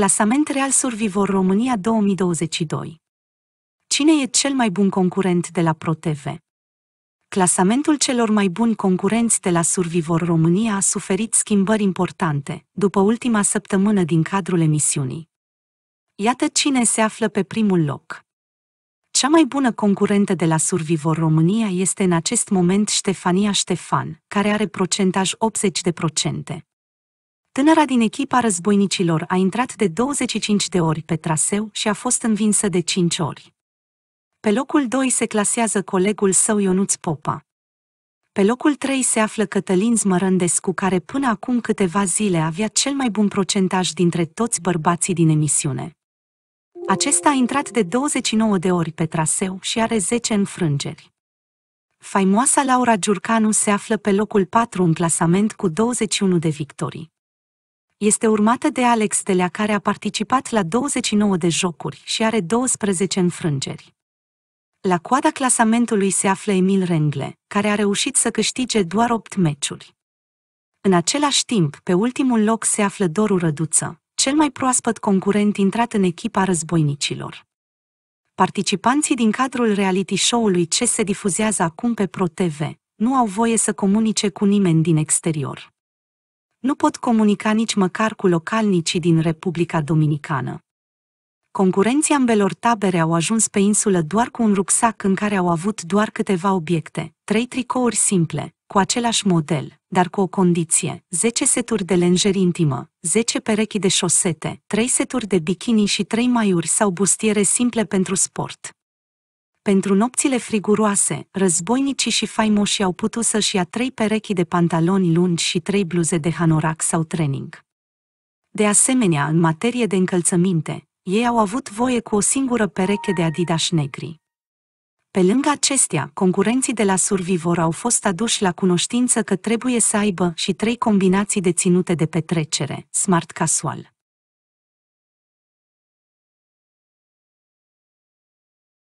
Clasament Real Survivor România 2022 Cine e cel mai bun concurent de la ProTV? Clasamentul celor mai buni concurenți de la Survivor România a suferit schimbări importante, după ultima săptămână din cadrul emisiunii. Iată cine se află pe primul loc. Cea mai bună concurentă de la Survivor România este în acest moment Ștefania Ștefan, care are procentaj 80%. Tânăra din echipa războinicilor a intrat de 25 de ori pe traseu și a fost învinsă de 5 ori. Pe locul 2 se clasează colegul său Ionuț Popa. Pe locul 3 se află Cătălin Zmărândescu, care până acum câteva zile avea cel mai bun procentaj dintre toți bărbații din emisiune. Acesta a intrat de 29 de ori pe traseu și are 10 înfrângeri. Faimoasa Laura Giurcanu se află pe locul 4 în clasament cu 21 de victorii este urmată de Alex Telea care a participat la 29 de jocuri și are 12 înfrângeri. La coada clasamentului se află Emil Rengle, care a reușit să câștige doar 8 meciuri. În același timp, pe ultimul loc se află Doru Răduță, cel mai proaspăt concurent intrat în echipa războinicilor. Participanții din cadrul reality show-ului ce se difuzează acum pe ProTV nu au voie să comunice cu nimeni din exterior nu pot comunica nici măcar cu localnicii din Republica Dominicană. Concurenții ambelor tabere au ajuns pe insulă doar cu un rucsac în care au avut doar câteva obiecte, trei tricouri simple, cu același model, dar cu o condiție, 10 seturi de lenjeri intimă, 10 perechi de șosete, 3 seturi de bikini și 3 maiuri sau bustiere simple pentru sport. Pentru nopțile friguroase, războinicii și faimoșii au putut să-și ia trei perechi de pantaloni lungi și trei bluze de hanorac sau training. De asemenea, în materie de încălțăminte, ei au avut voie cu o singură pereche de Adidas negri. Pe lângă acestea, concurenții de la Survivor au fost aduși la cunoștință că trebuie să aibă și trei combinații de ținute de petrecere, smart casual.